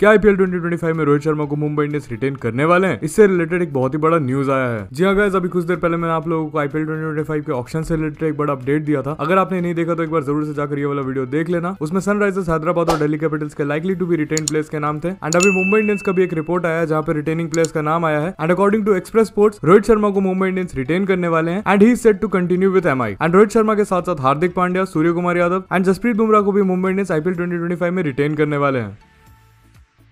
क्या आईपीएल 2025 में रोहित शर्मा को मुंबई इंडियंस रिटेन करने वाले हैं इससे रिलेटेड एक बहुत ही बड़ा न्यूज आया है जी अगर हाँ अभी कुछ देर पहले मैंने आप लोगों को आईपीएल 2025 के ऑप्शन से रिलेटेड एक बड़ा अपडेट दिया था अगर आपने नहीं देखा तो एक बार जरूर से जाकर ये वाला वीडियो देख लेना उसमें सनराइजर्स हैदराबाद और डेली कैपिटल्स के likely to be retain players के नाम थे एंड अभी मुंबई इंडियंस का भी एक रिपोर्ट आया जहां पर रिटेनिंग प्लेस का नाम आया है and according to Express Sports Rohit Sharma को मुंबई इंडियंस रिटेन करने वाले हैं and he set to continue with M and Rohit Sharma के साथ साथ हार्दिक पांड्या सूर्य कुमार यादव एंड जसप्रीत बुमराह को भी मुंबई इंडियंस आईपीएल ट्वेंटी में रिटेन करने वाले हैं